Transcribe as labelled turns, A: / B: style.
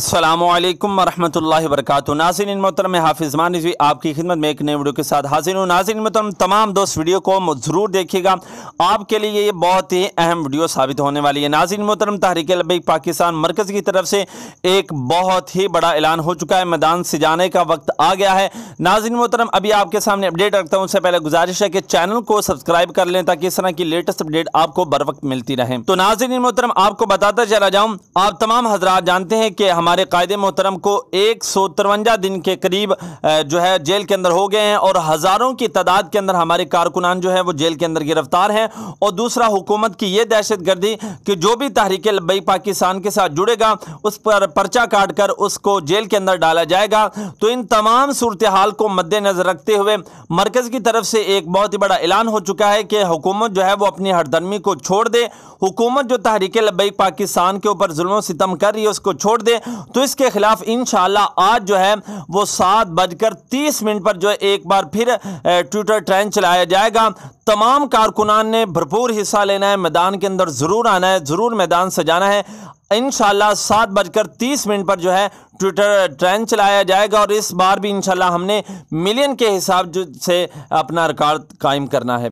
A: असलम वरहमल वर्क नाजिन मोहतरम हाफिज़ मानवी आपकी खिदमत में एक नई वीडियो के साथ हाजिर हूँ नाजिन मोहतरम तमाम दोस्त वीडियो को ज़रूर देखिएगा आपके लिए ये बहुत ही अहम वीडियो साबित होने वाली है नाजिन मोहतरम तहरीक लबैक पाकिस्तान मरकज़ की तरफ से एक बहुत ही बड़ा ऐलान हो चुका है मैदान से जाने का वक्त आ गया है नाजिन मोहतरम अभी आपके सामने अपडेट रखता हूँ उससे पहले गुजारिश है कि चैनल को सब्सक्राइब कर लें ताकि इस तरह की लेटेस्ट अपडेट आपको बर वक्त मिलती रहे तो नाजिन मोहतरम आपको बताता चला जाऊँ आप तमाम हजरात जानते हैं कि हमारे हमारे कायदे मोहतरम को एक सौ तिरवंजा दिन के करीब जो है जेल के अंदर हो गए हैं और हज़ारों की तादाद के अंदर हमारे कारकुनान जो है वो जेल के अंदर गिरफ्तार हैं और दूसरा हुकूमत की ये दहशत गर्दी कि जो भी तहरीक लबई पाकिस्तान के साथ जुड़ेगा उस पर पर्चा काट कर उसको जेल के अंदर डाला जाएगा तो इन तमाम सूरत हाल को मद्देनज़र रखते हुए मरकज़ की तरफ से एक बहुत ही बड़ा ऐलान हो चुका है कि हुकूमत जो है वो अपनी हरदर्मी को छोड़ दे हुकूमत जो तहरीक लबई पाकिस्तान के ऊपर जुल्म सितम कर रही है उसको छोड़ दे तो इसके ख़िलाफ़ इन आज जो है वो सात बजकर तीस मिनट पर जो है एक बार फिर ट्विटर ट्रेंड चलाया जाएगा तमाम कारकुनान ने भरपूर हिस्सा लेना है मैदान के अंदर ज़रूर आना है ज़रूर मैदान सजाना है इन सात बजकर तीस मिनट पर जो है ट्विटर ट्रेंड चलाया जाएगा और इस बार भी इन हमने मिलियन के हिसाब से अपना रिकॉर्ड कायम करना है